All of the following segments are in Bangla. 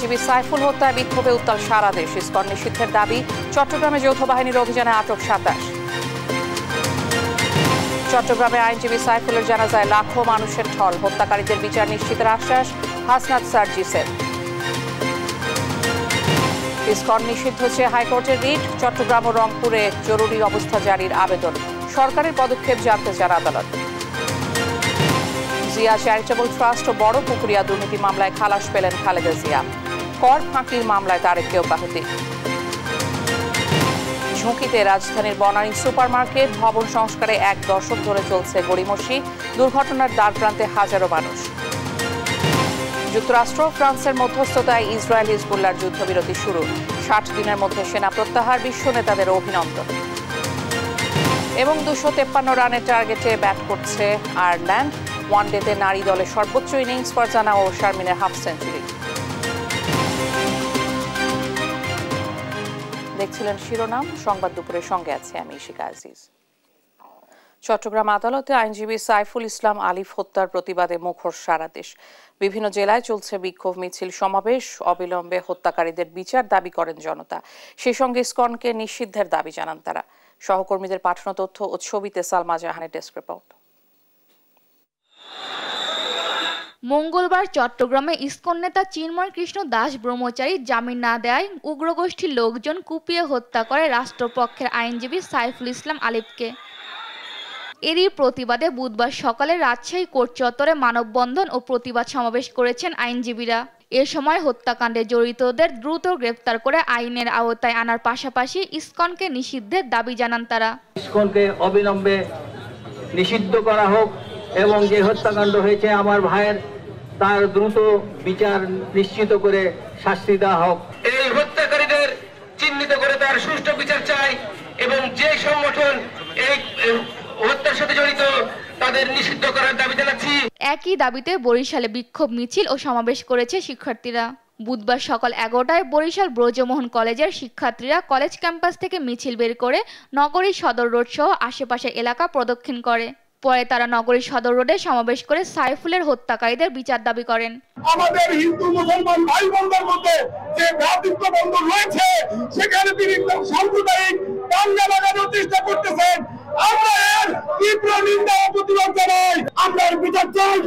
আইনজীবী সাইফুল হত্যায় বিক্ষোভে উত্তাল সারা দেশ ইস্কন নিষিদ্ধের দাবি চট্টগ্রামে যৌথ বাহিনীর অভিযানে আটক সাতাশ চট্টগ্রামে আইনজীবী সাইফুলের জানাজায় লাখো মানুষের ঠল হত্যাকারীদের বিচার নিশ্চিতের আশ্বাস হাসনাত সার্জিসের ইস্কন নিষিদ্ধ চেয়ে হাইকোর্টের রিট চট্টগ্রাম ও রংপুরে জরুরি অবস্থা জারির আবেদন সরকারের পদক্ষেপ জানতে চান আদালত জিয়া চ্যারিটেবল ট্রাস্ট ও বড় পুকুরিয়া দুর্নীতি মামলায় খালাস পেলেন খালেদা জিয়া কর ফাঁকির মামলায় তার তারেককে অব্যাহতি ঝুঁকিতে রাজধানীর বনানী সুপারমার্কেট ভবন সংস্কারে এক দশক ধরে চলছে গড়িমসি দুর্ঘটনার দ্বার প্রান্তে হাজারো মানুষ যুক্তরাষ্ট্র ফ্রান্সের মধ্যস্থতায় ইসরায়েল হিজবুল্লার যুদ্ধবিরতি শুরু ষাট দিনের মধ্যে সেনা প্রত্যাহার বিশ্ব নেতাদের অভিনন্দন এবং দুশো তেপ্পান্ন রানের টার্গেটে ব্যাট করছে আয়ারল্যান্ড ওয়ানডেতে নারী দলের সর্বোচ্চ ইনিংস জানা ও শারমিনের হাফ সেঞ্চুরি দেখছিলেন শিরোনাম সংবাদ দুপুরের সঙ্গে আছে আমি ইশিকা আজিজ চট্টগ্রাম আদালতে আইনজীবী সাইফুল ইসলাম আলিফ হত্যার প্রতিবাদে মুখর সারা দেশ বিভিন্ন জেলায় চলছে বিক্ষোভ মিছিল সমাবেশ অবিলম্বে হত্যাকারীদের বিচার দাবি করেন জনতা সেই সঙ্গে স্কনকে নিষিদ্ধের দাবি জানান তারা সহকর্মীদের পাঠানো তথ্য ও ছবিতে সালমা জাহানের ডেস্ক রিপোর্ট মঙ্গলবার চট্টগ্রামে ইস্কন নেতা চিন্ময় কৃষ্ণ দাস ব্রহ্মচারী জামিন না দেয় উগ্রগোষ্ঠীর লোকজন কুপিয়ে হত্যা করে রাষ্ট্রপক্ষের আইনজীবী সাইফুল ইসলাম আলিফকে এরই প্রতিবাদে বুধবার সকালে রাজশাহী কোর্ট চত্বরে মানববন্ধন ও প্রতিবাদ সমাবেশ করেছেন আইনজীবীরা এ সময় হত্যাকাণ্ডে জড়িতদের দ্রুত গ্রেপ্তার করে আইনের আওতায় আনার পাশাপাশি ইস্কনকে নিষিদ্ধের দাবি জানান তারা অবিলম্বে নিষিদ্ধ করা হোক এবং যে হত্যাকাণ্ড হয়েছে আমার ভাইয়ের তার দ্রুত বিচার নিশ্চিত করে শাস্তি দেওয়া হোক এই হত্যাকারীদের চিহ্নিত করে তার সুষ্ঠু বিচার চাই এবং যে সংগঠন এই হত্যার সাথে জড়িত একই দাবিতে বরিশালে বিক্ষোভ মিছিল ও সমাবেশ করেছে শিক্ষার্থীরা বুধবার সকাল এগারোটায় বরিশাল ব্রজমোহন কলেজের শিক্ষার্থীরা কলেজ ক্যাম্পাস থেকে মিছিল বের করে নগরীর সদর রোড সহ আশেপাশের এলাকা প্রদক্ষিণ করে পরে তারা নগরীর সদর রোডে সমাবেশ করে সাইফুলের হত্যাকারীদের বিচার দাবি করেন আমাদের হিন্দু মুসলমান ভাই বোনদের মধ্যে যে ভ্রাতৃত্ব বন্ধন রয়েছে সেখানে তিনি একদম সাম্প্রদায়িক দাঙ্গা লাগানোর চেষ্টা করতেছেন আমরা এর তীব্র নিন্দা ও প্রতিবাদ জানাই আমরা বিচার চাই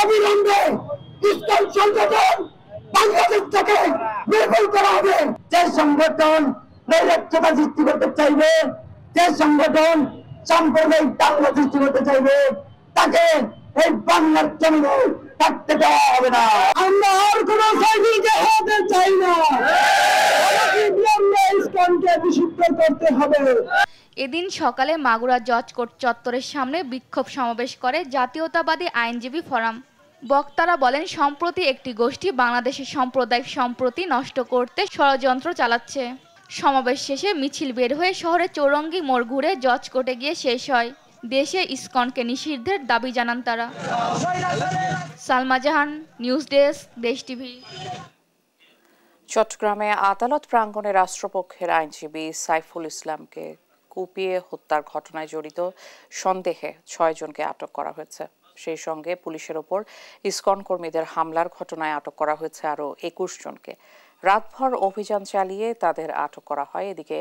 অবিলম্বে ইসলাম সংগঠন বাংলাদেশ থেকে নির্ভর করা হবে যে সংগঠন নৈরাজ্যতা সৃষ্টি করতে চাইবে যে সংগঠন এদিন সকালে মাগুরা কোর্ট চত্বরের সামনে বিক্ষোভ সমাবেশ করে জাতীয়তাবাদী আইনজীবী ফোরাম বক্তারা বলেন সম্প্রতি একটি গোষ্ঠী বাংলাদেশের সাম্প্রদায়িক সম্প্রতি নষ্ট করতে ষড়যন্ত্র চালাচ্ছে সমাবেশ শেষে মিছিল বের হয়ে শহরে চৌরঙ্গি মোড় ঘুরে জজ কোর্টে গিয়ে শেষ হয় দেশে ইসকনকে নিষিদ্ধের দাবি জানান তারা Salma Jahan news desk Desh TV চট্টগ্রামে আদালত প্রাঙ্গণে রাষ্ট্রপক্ষের আইনজীবী সাইফুল ইসলামকে কুপিয়ে হত্যার ঘটনায় জড়িত সন্দেহে ছয়জনকে আটক করা হয়েছে সেই সঙ্গে পুলিশের ওপর ইসকন কর্মীদের হামলার ঘটনায় আটক করা হয়েছে আরও একুশ জনকে রাতভর অভিযান চালিয়ে তাদের আটক করা হয় এদিকে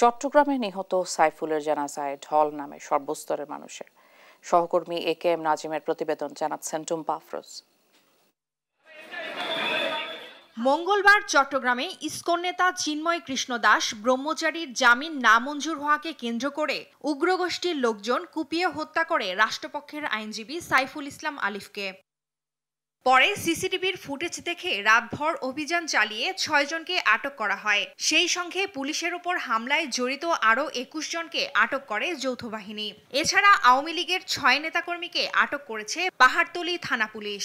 চট্টগ্রামে নিহত সাইফুলের জানাজায় ঢল নামে সর্বস্তরের মানুষের সহকর্মী এ কে এম নাজিমের প্রতিবেদন জানাচ্ছেন টুম্পা আফরোজ মঙ্গলবার চট্টগ্রামে ইস্কন নেতা চিন্ময় কৃষ্ণ দাস ব্রহ্মচারীর জামিন নামঞ্জুর হওয়াকে কেন্দ্র করে উগ্রগোষ্ঠীর লোকজন কুপিয়ে হত্যা করে রাষ্ট্রপক্ষের আইনজীবী সাইফুল ইসলাম আলিফকে পরে সিসিটিভির ফুটেজ দেখে রাতভর অভিযান চালিয়ে ছয়জনকে আটক করা হয় সেই সঙ্গে পুলিশের ওপর হামলায় জড়িত আরও একুশ জনকে আটক করে যৌথ বাহিনী এছাড়া আওয়ামী লীগের ছয় নেতাকর্মীকে আটক করেছে পাহাড়তলি থানা পুলিশ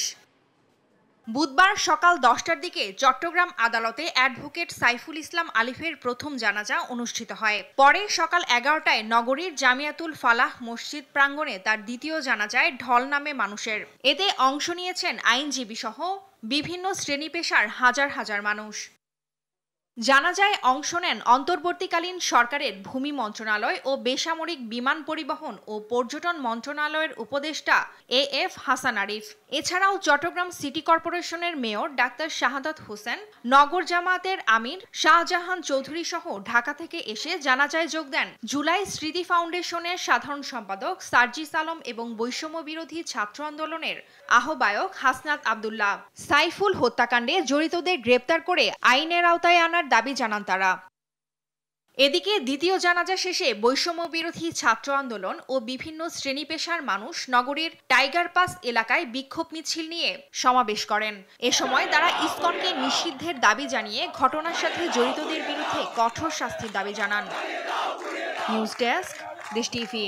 বুধবার সকাল দশটার দিকে চট্টগ্রাম আদালতে অ্যাডভোকেট সাইফুল ইসলাম আলিফের প্রথম জানাজা অনুষ্ঠিত হয় পরে সকাল এগারোটায় নগরীর জামিয়াতুল ফালাহ মসজিদ প্রাঙ্গণে তার দ্বিতীয় জানাজায় ঢল নামে মানুষের এতে অংশ নিয়েছেন আইনজীবী সহ বিভিন্ন শ্রেণী পেশার হাজার হাজার মানুষ জানাজায় অংশ নেন অন্তর্বর্তীকালীন সরকারের ভূমি মন্ত্রণালয় ও বেসামরিক বিমান পরিবহন ও পর্যটন মন্ত্রণালয়ের উপদেষ্টা এ এফ হাসান আরিফ এছাড়াও চট্টগ্রাম সিটি কর্পোরেশনের মেয়র ডাক্তার শাহাদাত হোসেন নগর জামাতের আমির শাহজাহান চৌধুরী সহ ঢাকা থেকে এসে জানাজায় যোগ দেন জুলাই স্মৃতি ফাউন্ডেশনের সাধারণ সম্পাদক সার্জিস আলম এবং বৈষম্য বিরোধী ছাত্র আন্দোলনের আহ্বায়ক হাসনাত আবদুল্লাহ সাইফুল হত্যাকাণ্ডে জড়িতদের গ্রেপ্তার করে আইনের আওতায় আনার দাবি জানান তারা এদিকে দ্বিতীয় জানাজা শেষে বৈষম্য বিরোধী ছাত্র আন্দোলন ও বিভিন্ন শ্রেণী পেশার মানুষ নগরীর টাইগার পাস এলাকায় বিক্ষোভ মিছিল নিয়ে সমাবেশ করেন এ সময় তারা ইস্কনকে নিষিদ্ধের দাবি জানিয়ে ঘটনার সাথে জড়িতদের বিরুদ্ধে কঠোর শাস্তির দাবি জানান নিউজ ডেস্ক দেশ টিভি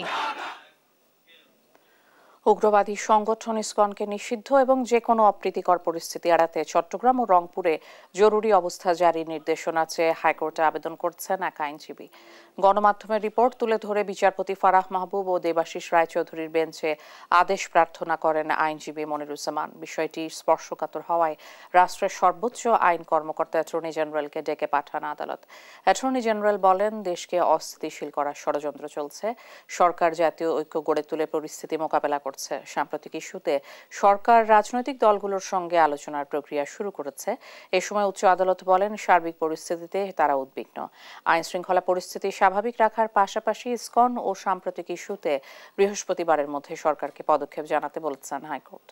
উগ্রবাদী সংগঠন স্কনকে নিষিদ্ধ এবং যে কোনো অপ্রীতিকর পরিস্থিতি এড়াতে চট্টগ্রাম ও রংপুরে জরুরি অবস্থা জারি নির্দেশনা চেয়ে হাইকোর্টে আবেদন করছেন এক আইনজীবী গণমাধ্যমের রিপোর্ট তুলে ধরে বিচারপতি ফারাহ মাহবুব ও দেবাশিস রায়চৌধুরীর বেঞ্চে আদেশ প্রার্থনা করেন আইনজীবী মনিরুজ্জামান বিষয়টি স্পর্শকাতর হওয়ায় রাষ্ট্রের সর্বোচ্চ আইন কর্মকর্তা অ্যাটর্নি জেনারেলকে ডেকে পাঠান আদালত অ্যাটর্নি জেনারেল বলেন দেশকে অস্থিতিশীল করার ষড়যন্ত্র চলছে সরকার জাতীয় ঐক্য গড়ে তুলে পরিস্থিতি মোকাবেলা করছে সাম্প্রতিক ইস্যুতে সরকার রাজনৈতিক দলগুলোর সঙ্গে আলোচনার প্রক্রিয়া শুরু করেছে এ সময় উচ্চ আদালত বলেন সার্বিক পরিস্থিতিতে তারা উদ্বিগ্ন আইন শৃঙ্খলা পরিস্থিতি স্বাভাবিক রাখার পাশাপাশি স্কন ও সাম্প্রতিক ইস্যুতে বৃহস্পতিবারের মধ্যে সরকারকে পদক্ষেপ জানাতে বলছেন হাইকোর্ট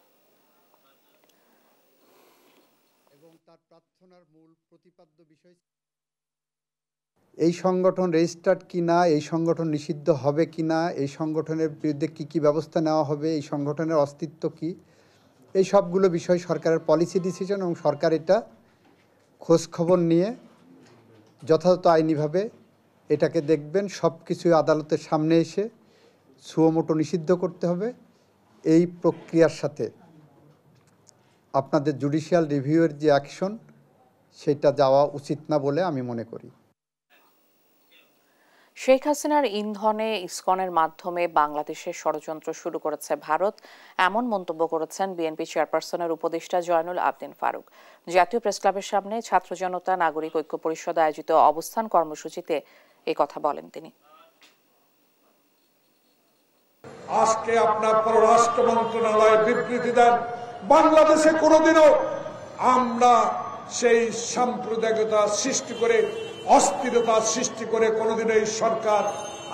প্রার্থনার মূল প্রতিপাদ্য বিষয় এই সংগঠন রেজিস্টার্ড কি না এই সংগঠন নিষিদ্ধ হবে কি না এই সংগঠনের বিরুদ্ধে কি কি ব্যবস্থা নেওয়া হবে এই সংগঠনের অস্তিত্ব কি এই সবগুলো বিষয় সরকারের পলিসি ডিসিশন এবং সরকার এটা খোঁজখবর নিয়ে যথাযথ আইনিভাবে এটাকে দেখবেন সব কিছুই আদালতের সামনে এসে সুয়মোটো নিষিদ্ধ করতে হবে এই প্রক্রিয়ার সাথে আপনাদের জুডিশিয়াল রিভিউয়ের যে অ্যাকশন সেটা যাওয়া উচিত না বলে আমি মনে করি শেখ হাসিনার ইন্ধনে ইস্কনের মাধ্যমে বাংলাদেশের ষড়যন্ত্র শুরু করেছে ভারত এমন মন্তব্য করেছেন বিএনপি চেয়ারপারসনের উপদেষ্টা জয়নুল আবদিন ফারুক জাতীয় প্রেসক্লাবের সামনে ছাত্র জনতা নাগরিক ঐক্য পরিষদ আয়োজিত অবস্থান কর্মসূচিতে এ কথা বলেন তিনি আজকে আপনার পররাষ্ট্র মন্ত্রণালয় বিবৃতি দেন বাংলাদেশে কোনোদিনও আমরা সেই সাম্প্রদায়িকতা সৃষ্টি করে অস্থিরতা সৃষ্টি করে কোনোদিন এই সরকার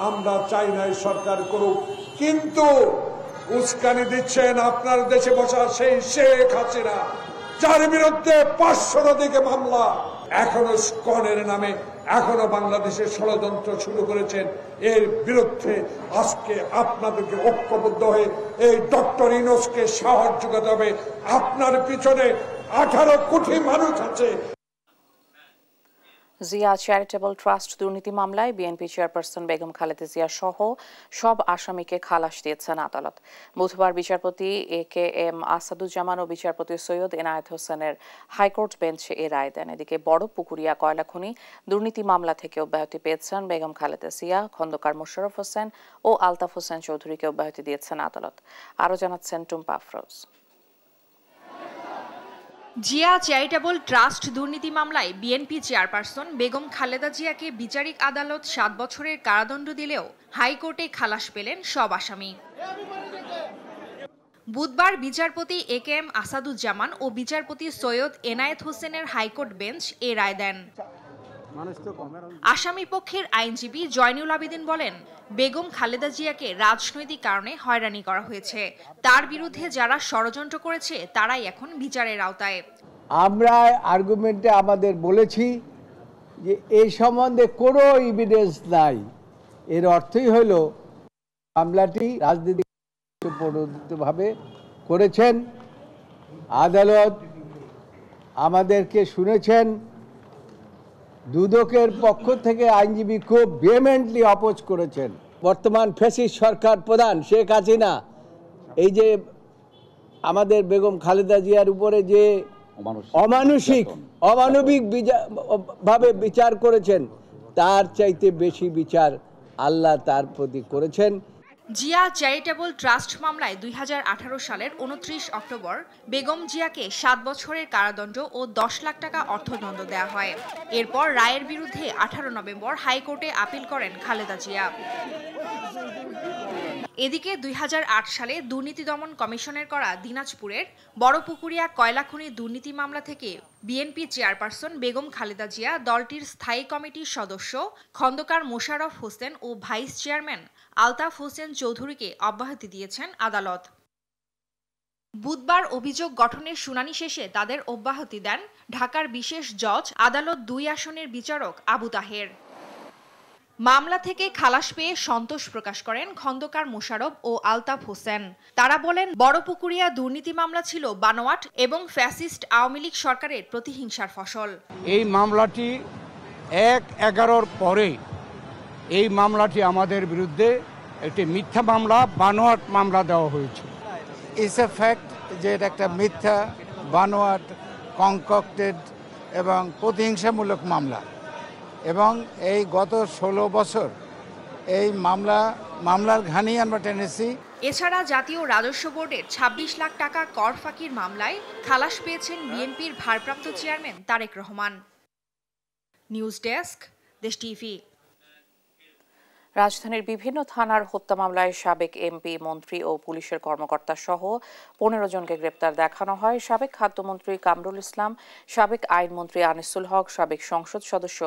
আমরা চাই না এই সরকার করুক কিন্তু উস্কানি দিচ্ছেন আপনার দেশে বসা সেই শেখ হাসিনা যার বিরুদ্ধে পাঁচশোর দিকে মামলা এখনো স্কনের নামে এখনো বাংলাদেশে ষড়যন্ত্র শুরু করেছেন এর বিরুদ্ধে আজকে আপনাদেরকে ঐক্যবদ্ধ হয়ে এই ডক্টর ইনোসকে সাহায্য করতে হবে আপনার পিছনে আঠারো কোটি মানুষ আছে জিয়া চ্যারিটেবল ট্রাস্ট দুর্নীতি মামলায় বিএনপি চেয়ারপারসন বেগম খালেদা জিয়া সহ সব আসামিকে খালাস দিয়েছেন আদালত বুধবার বিচারপতি এ কে এম আসাদুজ্জামান ও বিচারপতি সৈয়দ এনায়েত হোসেনের হাইকোর্ট বেঞ্চে এ রায় দেন এদিকে বড় পুকুরিয়া কয়লা খনি দুর্নীতি মামলা থেকে অব্যাহতি পেয়েছেন বেগম খালেদা জিয়া খন্দকার মোশাররফ হোসেন ও আলতাফ হোসেন চৌধুরীকে অব্যাহতি দিয়েছেন আদালত আরও জানাচ্ছেন টুম্পা আফরোজ জিয়া চ্যারিটেবল ট্রাস্ট দুর্নীতি মামলায় বিএনপি চেয়ারপারসন বেগম খালেদা জিয়াকে বিচারিক আদালত সাত বছরের কারাদণ্ড দিলেও হাইকোর্টে খালাস পেলেন সব আসামি বুধবার বিচারপতি এ কে এম আসাদুজ্জামান ও বিচারপতি সৈয়দ এনায়েত হোসেনের হাইকোর্ট বেঞ্চ এ রায় দেন আসামি পক্ষের আইনজীবী জয়নুল আবেদিন বলেন বেগম খালেদা জিয়াকে রাজনৈতিক কারণে হয়রানি করা হয়েছে তার বিরুদ্ধে যারা ষড়যন্ত্র করেছে তারাই এখন বিচারের আওতায় আমরা আর্গুমেন্টে আমাদের বলেছি যে এই সম্বন্ধে কোনো ইভিডেন্স নাই এর অর্থই হল মামলাটি রাজনৈতিক প্রণোদিতভাবে করেছেন আদালত আমাদেরকে শুনেছেন দুদকের পক্ষ থেকে আইনজীবী খুব বেমেন্টলি অপোজ করেছেন বর্তমান ফেসিস সরকার প্রধান শেখ হাসিনা এই যে আমাদের বেগম খালেদা জিয়ার উপরে যে অমানসিক অমানবিক ভাবে বিচার করেছেন তার চাইতে বেশি বিচার আল্লাহ তার প্রতি করেছেন জিয়া চ্যারিটেবল ট্রাস্ট মামলায় দুই সালের উনত্রিশ অক্টোবর বেগম জিয়াকে সাত বছরের কারাদণ্ড ও দশ লাখ টাকা অর্থদণ্ড দেওয়া হয় এরপর রায়ের বিরুদ্ধে আঠারো নভেম্বর হাইকোর্টে আপিল করেন খালেদা জিয়া এদিকে দুই সালে দুর্নীতি দমন কমিশনের করা দিনাজপুরের বড়পুকুরিয়া কয়লাখনি দুর্নীতি মামলা থেকে বিএনপি চেয়ারপারসন বেগম খালেদা জিয়া দলটির স্থায়ী কমিটির সদস্য খন্দকার মোশাররফ হোসেন ও ভাইস চেয়ারম্যান আলতাফ হোসেন চৌধুরীকে অব্যাহতি দিয়েছেন আদালত বুধবার অভিযোগ গঠনের শুনানি শেষে তাদের অব্যাহতি দেন ঢাকার বিশেষ জজ আদালত দুই আসনের বিচারক আবু তাহের মামলা থেকে খালাস পেয়ে সন্তোষ প্রকাশ করেন খন্দকার মোশারফ ও আলতাফ হোসেন তারা বলেন বড়পুকুরিয়া দুর্নীতি মামলা ছিল বানোয়াট এবং ফ্যাসিস্ট আওয়ামী লীগ সরকারের প্রতিহিংসার ফসল এই মামলাটি এক এগারোর পরেই এই মামলাটি আমাদের বিরুদ্ধে একটি মিথ্যা মামলা বানোয়াট মামলা দেওয়া হয়েছে ইস এ ফ্যাক্ট যে এটা একটা মিথ্যা বানোয়াট কনকক্টেড এবং প্রতিহিংসামূলক মামলা এবং এই গত ষোলো বছর এই মামলা মামলার ঘানি আমরা টেনেছি এছাড়া জাতীয় রাজস্ব বোর্ডের ২৬ লাখ টাকা কর ফাঁকির মামলায় খালাস পেয়েছেন বিএনপির ভারপ্রাপ্ত chairman Tarique Rahman news desk Desh TV রাজধানীর বিভিন্ন থানার হত্যা মামলায় সাবেক এমপি মন্ত্রী ও পুলিশের কর্মকর্তা সহ পনেরো জনকে গ্রেপ্তার দেখানো হয় সাবেক খাদ্যমন্ত্রী কামরুল ইসলাম সাবেক আইনমন্ত্রী আনিসুল হক সাবেক সংসদ সদস্য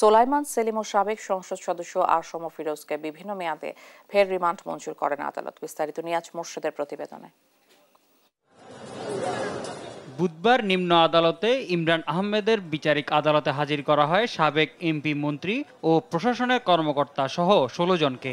সোলাইমান সেলিম ও সাবেক সংসদ সদস্য আসম ফিরোজকে বিভিন্ন মেয়াদে ফের রিমান্ড মঞ্জুর করেন আদালত বিস্তারিত নিয়াজ মোর্শেদের প্রতিবেদনে বুধবার নিম্ন আদালতে ইমরান আহমেদের বিচারিক আদালতে হাজির করা হয় সাবেক এমপি মন্ত্রী ও প্রশাসনের কর্মকর্তা সহ ষোলো জনকে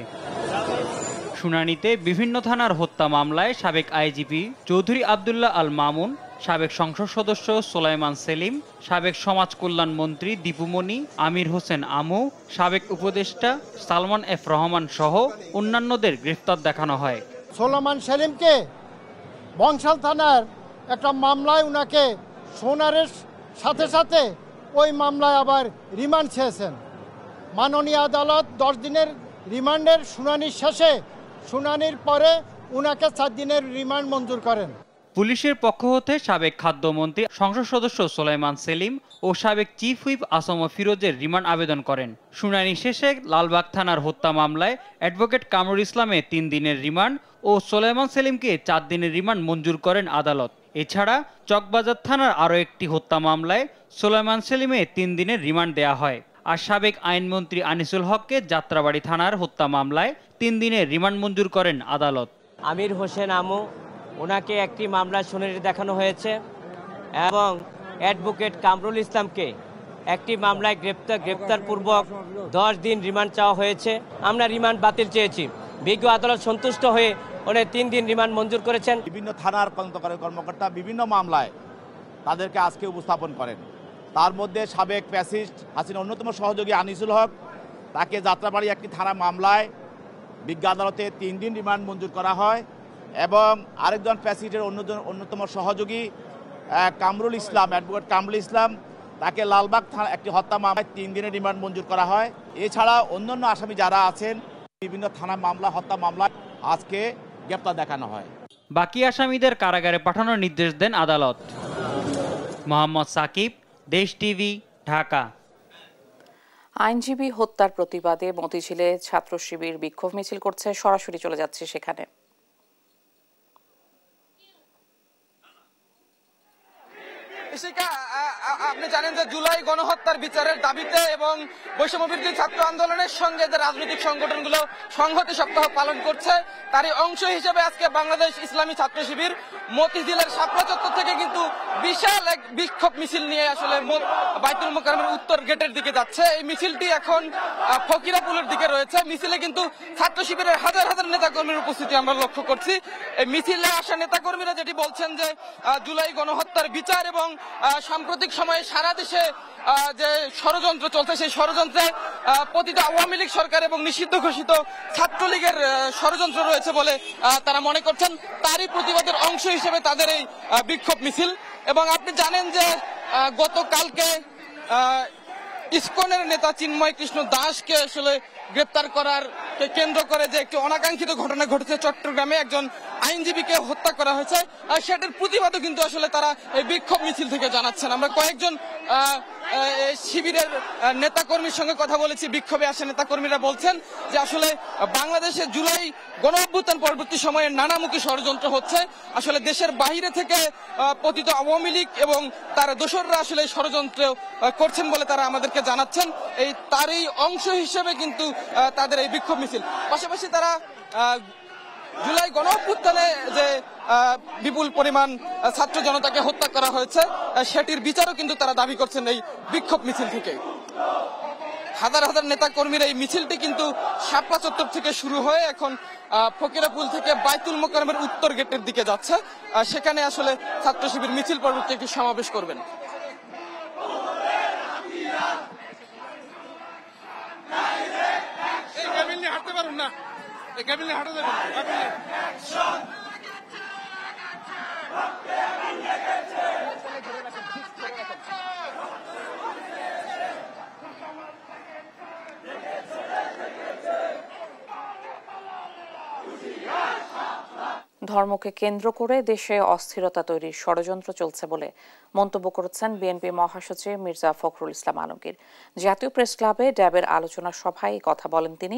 শুনানিতে বিভিন্ন থানার হত্যা মামলায় সাবেক আইজিপি চৌধুরী আবদুল্লাহ আল মামুন সাবেক সংসদ সদস্য সোলাইমান সেলিম সাবেক সমাজ কল্যাণ মন্ত্রী দীপুমণি আমির হোসেন আমু সাবেক উপদেষ্টা সালমান এফ রহমান সহ অন্যান্যদের গ্রেফতার দেখানো হয় সোলামান সেলিমকে বংশাল থানার একটা মামলায় উনাকে সোনারের সাথে সাথে ওই মামলায় আবার রিমান্ড চেয়েছেন মাননীয় আদালত দশ দিনের রিমান্ডের শুনানি শেষে শুনানির পরে উনাকে চার দিনের রিমান্ড মঞ্জুর করেন পুলিশের পক্ষ হতে সাবেক খাদ্যমন্ত্রী সংসদ সদস্য সোলাইমান সেলিম ও সাবেক চিফ হুইপ আসম ফিরোজের রিমান্ড আবেদন করেন শুনানি শেষে লালবাগ থানার হত্যা মামলায় অ্যাডভোকেট কামরুল ইসলামের তিন দিনের রিমান্ড ও সোলাইমান সেলিমকে চার দিনের রিমান্ড মঞ্জুর করেন আদালত এছাড়া চকবাজার থানার আরও একটি হত্যা মামলায় সোলাইমান সেলিমে তিন দিনের রিমান্ড দেয়া হয় আর সাবেক আইনমন্ত্রী আনিসুল হককে যাত্রাবাড়ি থানার হত্যা মামলায় তিন দিনের রিমান্ড মঞ্জুর করেন আদালত আমির হোসেন আমু ওনাকে একটি মামলা শুনানি দেখানো হয়েছে এবং অ্যাডভোকেট কামরুল ইসলামকে একটি মামলায় গ্রেপ্তার গ্রেপ্তারপূর্বক দশ দিন রিমান্ড চাওয়া হয়েছে আমরা রিমান্ড বাতিল চেয়েছি বিজ্ঞ আদালত সন্তুষ্ট হয়ে উনি তিন দিন রিমান্ড মঞ্জুর করেছেন বিভিন্ন থানার কর্মকর্তা বিভিন্ন মামলায় তাদেরকে আজকে উপস্থাপন করেন তার মধ্যে সাবেক প্যাসিস্ট হাসিনা অন্যতম সহযোগী আনিসুল হক তাকে যাত্রাবাড়ি একটি থানা মামলায় বিজ্ঞ আদালতে তিন দিন রিমান্ড মঞ্জুর করা হয় এবং আরেকজন প্যাসিস্টের অন্যজন অন্যতম সহযোগী কামরুল ইসলাম অ্যাডভোকেট কামরুল ইসলাম তাকে লালবাগ থানা একটি হত্যা মামলায় তিন দিনের রিমান্ড মঞ্জুর করা হয় এছাড়া অন্যান্য আসামি যারা আছেন বিভিন্ন থানা মামলা হত্যা মামলা আজকে গ্রেপ্তার দেখানো হয় বাকি আসামিদের কারাগারে পাঠানোর নির্দেশ দেন আদালত মোহাম্মদ সাকিব দেশ টিভি ঢাকা আইনজীবী হত্যার প্রতিবাদে মতিঝিলে ছাত্র শিবির বিক্ষোভ মিছিল করছে সরাসরি চলে যাচ্ছে সেখানে শিকা আপনি জানেন যে জুলাই গণহত্যার বিচারের দাবিতে এবং বৈষম্যবৃদ্ধি ছাত্র আন্দোলনের সঙ্গে যে রাজনৈতিক সংগঠনগুলো সংহতি সপ্তাহ পালন করছে তারই অংশ হিসেবে আজকে বাংলাদেশ ইসলামী ছাত্র শিবির মতিঝিলের শাপলা চত্বর থেকে কিন্তু বিশাল এক বিক্ষোভ মিছিল নিয়ে আসলে বাইতুল মোকারমের উত্তর গেটের দিকে যাচ্ছে এই মিছিলটি এখন ফকিরাপুলের দিকে রয়েছে মিছিলে কিন্তু ছাত্র শিবিরের হাজার হাজার নেতাকর্মীর উপস্থিতি আমরা লক্ষ্য করছি এই মিছিলে আসা নেতাকর্মীরা যেটি বলছেন যে জুলাই গণহত্যার বিচার এবং সাম্প্রতিক সময় সারা দেশে যে ষড়যন্ত্র চলছে সেই ষড়যন্ত্রে প্রতিটা আওয়ামী লীগ সরকার এবং নিষিদ্ধ ঘোষিত ছাত্রলীগের ষড়যন্ত্র রয়েছে বলে তারা মনে করছেন তারই প্রতিবাদের অংশ হিসেবে তাদের এই বিক্ষোভ মিছিল এবং আপনি জানেন যে গতকালকে ইসকনের নেতা চিন্ময় কৃষ্ণ দাসকে আসলে গ্রেপ্তার করার কেন্দ্র করে যে একটি অনাকাঙ্ক্ষিত ঘটনা ঘটেছে চট্টগ্রামে একজন আইনজীবীকে হত্যা করা হয়েছে আর সেটার প্রতিবাদও কিন্তু আসলে তারা এই বিক্ষোভ মিছিল থেকে জানাচ্ছেন আমরা কয়েকজন শিবিরের নেতাকর্মীর সঙ্গে কথা বলেছি বিক্ষোভে আসা নেতাকর্মীরা বলছেন যে আসলে বাংলাদেশে জুলাই গণ অভ্যুত্থান পরবর্তী সময়ে নানামুখী ষড়যন্ত্র হচ্ছে আসলে দেশের বাহিরে থেকে পতিত আওয়ামী লীগ এবং তার দোসররা আসলে ষড়যন্ত্র করছেন বলে তারা আমাদেরকে জানাচ্ছেন এই তারই অংশ হিসেবে কিন্তু তাদের এই বিক্ষোভ মিছিল পাশাপাশি তারা জুলাই গণ যে বিপুল পরিমাণ ছাত্র জনতাকে হত্যা করা হয়েছে সেটির বিচারও কিন্তু তারা দাবি করছেন এই বিক্ষোভ মিছিল থেকে হাজার হাজার নেতা কর্মীর এই মিছিলটি কিন্তু সাপ্পা চত্বর থেকে শুরু হয়ে এখন ফকিরাপুল থেকে বাইতুল মোকারমের উত্তর গেটের দিকে যাচ্ছে সেখানে আসলে ছাত্র শিবির মিছিল পরবর্তী একটি সমাবেশ করবেন ক্যাবিনে হাঁটা যাবে ক্যাবিনে ধর্মকে কেন্দ্র করে দেশে অস্থিরতা তৈরির ষড়যন্ত্র চলছে বলে মন্তব্য করেছেন বিএনপি মহাসচিব মির্জা ফখরুল ইসলাম আলমগীর জাতীয় প্রেস ক্লাবে ড্যাবের আলোচনা সভায় কথা বলেন তিনি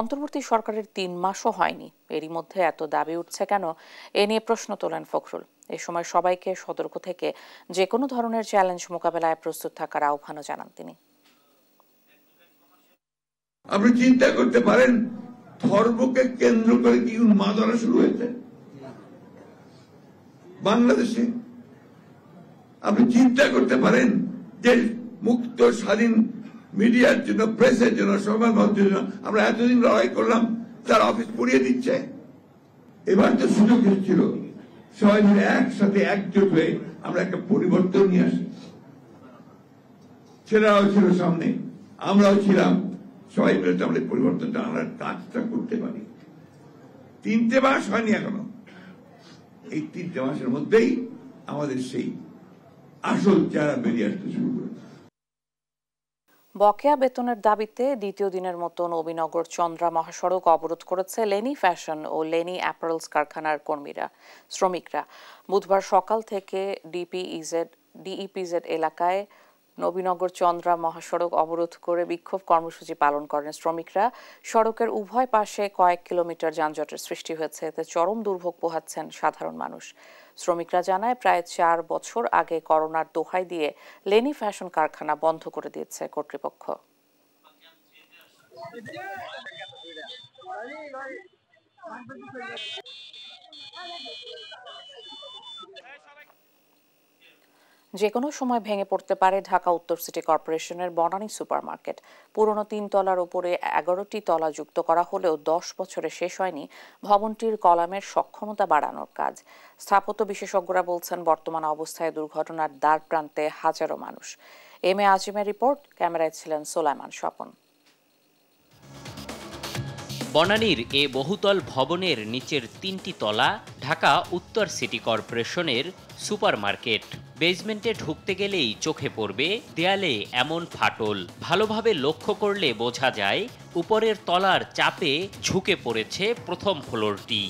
অন্তর্বর্তী সরকারের তিন মাসও হয়নি এরই মধ্যে এত দাবি উঠছে কেন এ নিয়ে প্রশ্ন তোলেন ফখরুল এ সময় সবাইকে সতর্ক থেকে যে কোনো ধরনের চ্যালেঞ্জ মোকাবেলায় প্রস্তুত থাকার আহ্বানও জানান তিনি আপনি চিন্তা করতে পারেন ধর্মকে কেন্দ্র করে কি উন্মাদনা শুরু হয়েছে বাংলাদেশে আপনি চিন্তা করতে পারেন যে মুক্ত স্বাধীন মিডিয়ার জন্য প্রেসের জন্য সংবাদ মাধ্যমের জন্য আমরা এতদিন লড়াই করলাম তার অফিস পুড়িয়ে দিচ্ছে এবার তো সুযোগ এসেছিল সবাই মিলে একসাথে একজোট হয়ে আমরা একটা পরিবর্তন নিয়ে আসি ছেলেরাও ছিল সামনে আমরাও ছিলাম সবাই মিলে তো আমরা পরিবর্তনটা আমরা কাজটা করতে পারি তিনটে মাস হয়নি এখনো এই তিনটা মাসের মধ্যেই আমাদের সেই আসল চেহারা বেরিয়ে আসতে শুরু করেছে বকেয়া বেতনের দাবিতে দ্বিতীয় দিনের মতন নবীনগর চন্দ্রা মহাসড়ক অবরোধ করেছে লেনি ফ্যাশন ও লেনি অ্যাপারেলস কারখানার কর্মীরা শ্রমিকরা বুধবার সকাল থেকে ডিপিইজেড ডিইপিজেড এলাকায় নবীনগর চন্দ্রা মহাসড়ক অবরোধ করে বিক্ষোভ কর্মসূচি পালন করেন শ্রমিকরা সড়কের উভয় পাশে কয়েক কিলোমিটার যানজটের সৃষ্টি হয়েছে এতে চরম দুর্ভোগ পোহাচ্ছেন সাধারণ মানুষ শ্রমিকরা জানায় প্রায় চার বছর আগে করোনার দোহাই দিয়ে লেনি ফ্যাশন কারখানা বন্ধ করে দিয়েছে কর্তৃপক্ষ যে কোনো সময় ভেঙে পড়তে পারে ঢাকা উত্তর সিটি কর্পোরেশনের বনানী সুপারমার্কেট পুরনো তিনতলার ওপরে এগারোটি তলা যুক্ত করা হলেও দশ বছরে শেষ হয়নি ভবনটির কলামের সক্ষমতা বাড়ানোর কাজ স্থাপত্য বিশেষজ্ঞরা বলছেন বর্তমান অবস্থায় দুর্ঘটনার দ্বার প্রান্তে হাজারো মানুষ এম এ আজিমের রিপোর্ট ক্যামেরায় ছিলেন সোলাইমান স্বপন বনানীর এ বহুতল ভবনের নিচের তিনটি তলা ঢাকা উত্তর সিটি কর্পোরেশনের সুপারমার্কেট বেসমেন্টে ঢুকতে গেলেই চোখে পড়বে দেয়ালে এমন ফাটল ভালোভাবে লক্ষ্য করলে বোঝা যায় উপরের তলার চাপে ঝুঁকে পড়েছে প্রথম ফ্লোরটি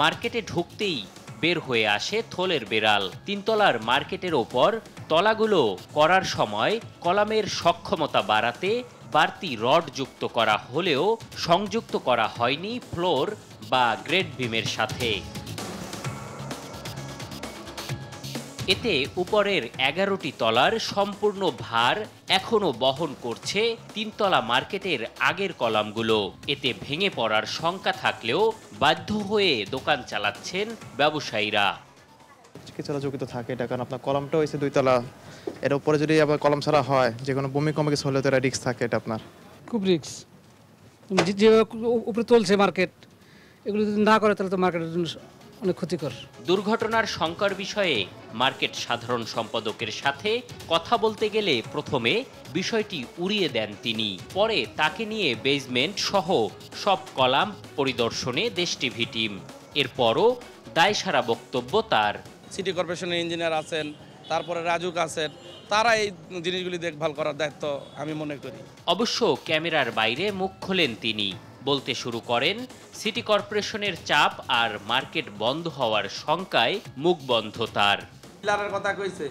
মার্কেটে ঢুকতেই বের হয়ে আসে থলের বেড়াল তিনতলার মার্কেটের ওপর তলাগুলো করার সময় কলামের সক্ষমতা বাড়াতে বাড়তি রড যুক্ত করা হলেও সংযুক্ত করা হয়নি ফ্লোর বা গ্রেড বিমের সাথে এতে উপরের এগারোটি তলার সম্পূর্ণ ভার এখনও বহন করছে তিনতলা মার্কেটের আগের কলামগুলো এতে ভেঙে পড়ার শঙ্কা থাকলেও বাধ্য হয়ে দোকান চালাচ্ছেন ব্যবসায়ীরা কিছুটা ঝুঁকিতে থাকে এটা কারণ আপনার কলমটা হয়েছে দুইতলা এর উপরে যদি আবার কলম ছাড়া হয় যে কোনো ভূমিকম্প কিছু হলে তো এটা রিক্স থাকে এটা আপনার খুব রিক্স যে উপরে চলছে মার্কেট এগুলো যদি না করে তাহলে তো মার্কেটের জন্য অনেক ক্ষতিকর দুর্ঘটনার সংকর বিষয়ে মার্কেট সাধারণ সম্পাদকের সাথে কথা বলতে গেলে প্রথমে বিষয়টি উড়িয়ে দেন তিনি পরে তাকে নিয়ে বেজমেন্ট সহ সব কলাম পরিদর্শনে দেশ টিভি টিম এরপরও দায়সারা বক্তব্য তার সিটি কর্পোরেশনের ইঞ্জিনিয়ার আছেন তারপরে রাজুক আছেন তারা এই জিনিসগুলি দেখভাল করার দায়িত্ব আমি মনে করি অবশ্য ক্যামেরার বাইরে মুখ খোলেন তিনি বলতে শুরু করেন সিটি কর্পোরেশনের চাপ আর মার্কেট বন্ধ হওয়ার শঙ্কায় মুখ বন্ধ তার পিলারের কথা কইছে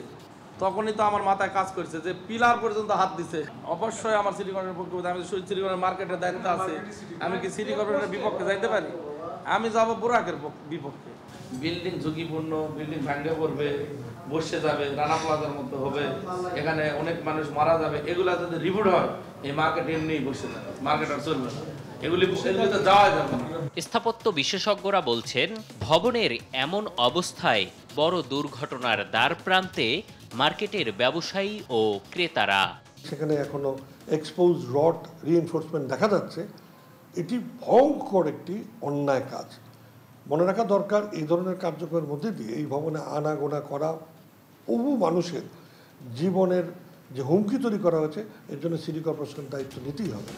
তখনই তো আমার মাথায় কাজ করছে যে পিলার পর্যন্ত হাত দিছে অবশ্যই আমার সিটি কর্পোরেশনের পক্ষে আমি সিটি কর্পোরেশন মার্কেটের দায়িত্ব আছে আমি কি সিটি কর্পোরেশনের বিপক্ষে যাইতে পারি আমি যাব বুরাকের বিপক্ষে বিল্ডিং ঝুঁকিপূর্ণ বিল্ডিং ভাঙ্গে পড়বে বসে যাবে রানা প্লাজার মতো হবে এখানে অনেক মানুষ মারা যাবে এগুলা যদি রিপোর্ট হয় স্থাপত্য বিশেষজ্ঞরা বলছেন ভবনের এমন অবস্থায় বড় দুর্ঘটনার দ্বার প্রান্তে মার্কেটের ব্যবসায়ী ও ক্রেতারা সেখানে এখনো এক্সপোজ রড রিএনফোর্সমেন্ট দেখা যাচ্ছে এটি ভয়ঙ্কর একটি অন্যায় কাজ মনে রাখা দরকার এই ধরনের কার্যক্রমের মধ্যে দিয়ে এই ভবনে আনাগোনা করা বহু মানুষের জীবনের যে হুমকি তৈরি করা হয়েছে এর জন্য সিটি কর্পোরেশন দায়িত্ব নিতেই হবে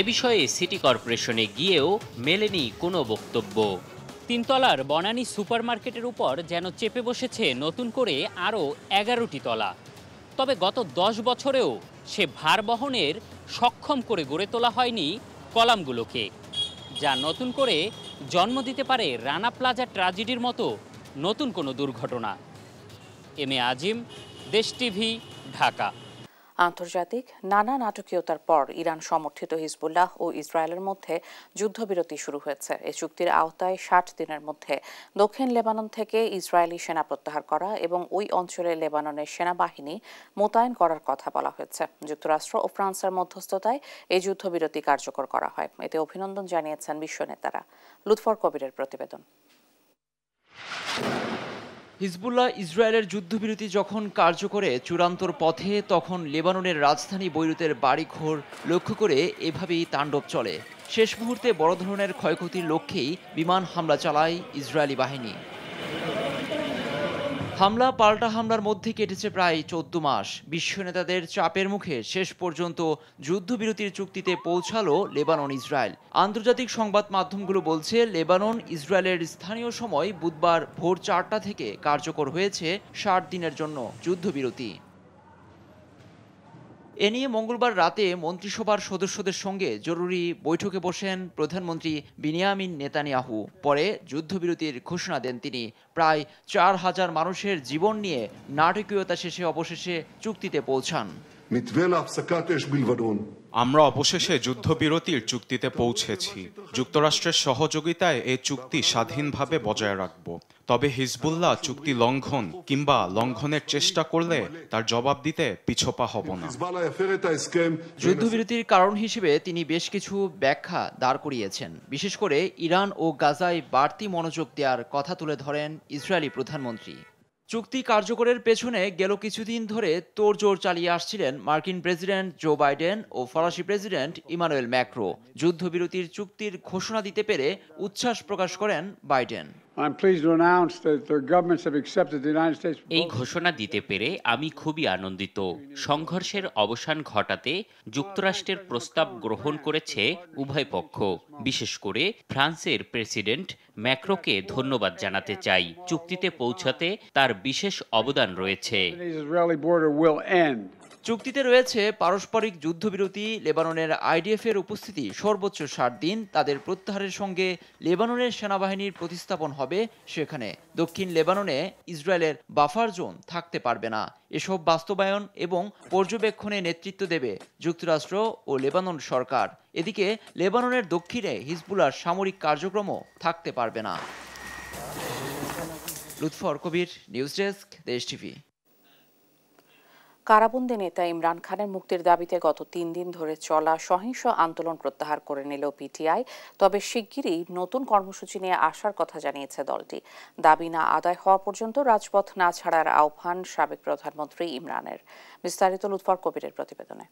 এ বিষয়ে সিটি কর্পোরেশনে গিয়েও মেলেনি কোনো বক্তব্য তিনতলার বনানী সুপারমার্কেটের উপর যেন চেপে বসেছে নতুন করে আরও এগারোটি তলা তবে গত দশ বছরেও সে ভার বহনের সক্ষম করে গড়ে তোলা হয়নি কলামগুলোকে যা নতুন করে জন্ম দিতে পারে রানা প্লাজা ট্রাজেডির মতো নতুন কোনো দুর্ঘটনা এম এ আজিম দেশ টিভি ঢাকা আন্তর্জাতিক নানা নাটকীয়তার পর ইরান সমর্থিত হিজবুল্লাহ ও ইসরায়েলের মধ্যে যুদ্ধবিরতি শুরু হয়েছে এ চুক্তির আওতায় ষাট দিনের মধ্যে দক্ষিণ লেবানন থেকে ইসরায়েলি সেনা প্রত্যাহার করা এবং ওই অঞ্চলে লেবাননের সেনাবাহিনী মোতায়েন করার কথা বলা হয়েছে যুক্তরাষ্ট্র ও ফ্রান্সের মধ্যস্থতায় এই যুদ্ধবিরতি কার্যকর করা হয় এতে অভিনন্দন জানিয়েছেন বিশ্ব নেতারা লুৎফর কবিরের প্রতিবেদন হিজবুল্লাহ ইসরায়েলের যুদ্ধবিরতি যখন কার্যকরে চূড়ান্তর পথে তখন লেবাননের রাজধানী বৈরুতের বাড়িঘর লক্ষ্য করে এভাবেই তাণ্ডব চলে শেষ মুহূর্তে বড় ধরনের ক্ষয়ক্ষতির লক্ষ্যেই বিমান হামলা চালায় ইসরায়েলি বাহিনী হামলা পাল্টা হামলার মধ্যে কেটেছে প্রায় চোদ্দ মাস বিশ্ব নেতাদের চাপের মুখে শেষ পর্যন্ত যুদ্ধবিরতির চুক্তিতে পৌঁছালো লেবানন ইসরায়েল আন্তর্জাতিক সংবাদ মাধ্যমগুলো বলছে লেবানন ইসরায়েলের স্থানীয় সময় বুধবার ভোর চারটা থেকে কার্যকর হয়েছে ষাট দিনের জন্য যুদ্ধবিরতি এ নিয়ে মঙ্গলবার রাতে মন্ত্রিসভার সদস্যদের সঙ্গে জরুরি বৈঠকে বসেন প্রধানমন্ত্রী বিনিয়ামিন নেতানিয়াহু পরে যুদ্ধবিরতির ঘোষণা দেন তিনি প্রায় চার হাজার মানুষের জীবন নিয়ে নাটকীয়তা শেষে অবশেষে চুক্তিতে পৌঁছান আমরা অবশেষে যুদ্ধবিরতির চুক্তিতে পৌঁছেছি যুক্তরাষ্ট্রের সহযোগিতায় এ চুক্তি স্বাধীনভাবে বজায় রাখব তবে হিজবুল্লাহ চুক্তি লঙ্ঘন কিংবা লঙ্ঘনের চেষ্টা করলে তার জবাব দিতে পিছপা হব না যুদ্ধবিরতির কারণ হিসেবে তিনি বেশ কিছু ব্যাখ্যা দাঁড় করিয়েছেন বিশেষ করে ইরান ও গাজায় বাড়তি মনোযোগ দেওয়ার কথা তুলে ধরেন ইসরায়েলি প্রধানমন্ত্রী চুক্তি কার্যকরের পেছনে গেল কিছুদিন ধরে তোড়জোড় চালিয়ে আসছিলেন মার্কিন প্রেসিডেন্ট জো বাইডেন ও ফরাসি প্রেসিডেন্ট ইমানুয়েল ম্যাক্রো যুদ্ধবিরতির চুক্তির ঘোষণা দিতে পেরে উচ্ছ্বাস প্রকাশ করেন বাইডেন এই ঘোষণা দিতে পেরে আমি খুবই আনন্দিত সংঘর্ষের অবসান ঘটাতে যুক্তরাষ্ট্রের প্রস্তাব গ্রহণ করেছে উভয় পক্ষ বিশেষ করে ফ্রান্সের প্রেসিডেন্ট ম্যাক্রোকে ধন্যবাদ জানাতে চাই চুক্তিতে পৌঁছাতে তার বিশেষ অবদান রয়েছে চুক্তিতে রয়েছে পারস্পরিক যুদ্ধবিরতি লেবাননের আইডিএফ এর উপস্থিতি সর্বোচ্চ ষাট দিন তাদের প্রত্যাহারের সঙ্গে লেবাননের সেনাবাহিনীর প্রতিস্থাপন হবে সেখানে দক্ষিণ লেবাননে ইসরায়েলের বাফার জোন থাকতে পারবে না এসব বাস্তবায়ন এবং পর্যবেক্ষণে নেতৃত্ব দেবে যুক্তরাষ্ট্র ও লেবানন সরকার এদিকে লেবাননের দক্ষিণে হিজবুলার সামরিক কার্যক্রমও থাকতে পারবে না Lutfor Kabir news desk Desh TV কারাবন্দী নেতা ইমরান খানের মুক্তির দাবিতে গত তিন দিন ধরে চলা সহিংস আন্দোলন প্রত্যাহার করে নিল পিটিআই তবে শিগগিরই নতুন কর্মসূচি নিয়ে আসার কথা জানিয়েছে দলটি দাবি না আদায় হওয়া পর্যন্ত রাজপথ না ছাড়ার আহ্বান সাবেক প্রধানমন্ত্রী ইমরানের বিস্তারিত লুৎফর কবিরের প্রতিবেদনে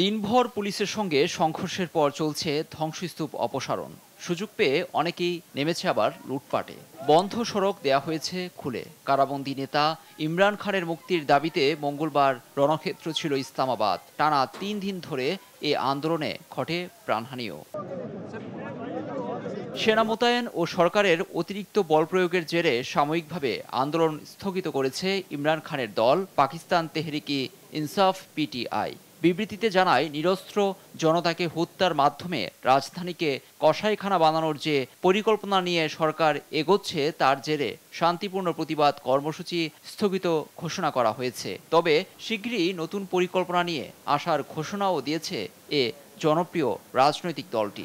দিনভর পুলিশের সঙ্গে সংঘর্ষের পর চলছে ধ্বংসস্তূপ অপসারণ সুযোগ পেয়ে অনেকেই নেমেছে আবার লুটপাটে বন্ধ সড়ক দেয়া হয়েছে খুলে কারাবন্দি নেতা ইমরান খানের মুক্তির দাবিতে মঙ্গলবার রণক্ষেত্র ছিল ইসলামাবাদ টানা তিন দিন ধরে এ আন্দোলনে ঘটে প্রাণহানিও সেনা মোতায়েন ও সরকারের অতিরিক্ত বল প্রয়োগের জেরে সাময়িকভাবে আন্দোলন স্থগিত করেছে ইমরান খানের দল পাকিস্তান তেহরিকি ইনসাফ পিটিআই বিবৃতিতে জানায় নিরস্ত্র জনতাকে হত্যার মাধ্যমে রাজধানীকে কসাইখানা বানানোর যে পরিকল্পনা নিয়ে সরকার এগোচ্ছে তার জেরে শান্তিপূর্ণ প্রতিবাদ কর্মসূচি স্থগিত ঘোষণা করা হয়েছে তবে শীঘ্রই নতুন পরিকল্পনা নিয়ে আসার ঘোষণাও দিয়েছে এ জনপ্রিয় রাজনৈতিক দলটি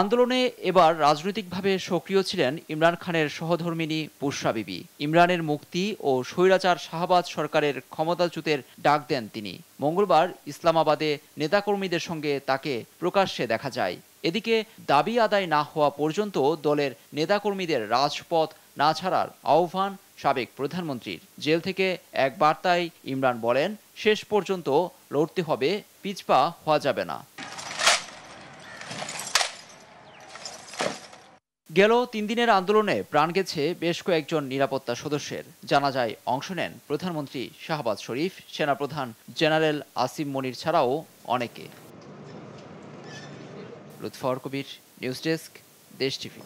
আন্দোলনে এবার রাজনৈতিকভাবে সক্রিয় ছিলেন ইমরান খানের সহধর্মিনী বুসরা বিবি ইমরানের মুক্তি ও স্বৈরাচার শাহবাজ সরকারের ক্ষমতাচ্যুতের ডাক দেন তিনি মঙ্গলবার ইসলামাবাদে নেতাকর্মীদের সঙ্গে তাকে প্রকাশ্যে দেখা যায় এদিকে দাবি আদায় না হওয়া পর্যন্ত দলের নেতাকর্মীদের রাজপথ না ছাড়ার আহ্বান সাবেক প্রধানমন্ত্রীর জেল থেকে এক বার্তায় ইমরান বলেন শেষ পর্যন্ত লড়তে হবে পিছপা হওয়া যাবে না গেল তিন দিনের আন্দোলনে প্রাণ গেছে বেশ কয়েকজন নিরাপত্তা সদস্যের জানা যায় অংশ নেন প্রধানমন্ত্রী শাহবাজ শরীফ সেনাপ্রধান জেনারেল আসিম মনির ছাড়াও অনেকে Lutfor Kabir news desk Desh TV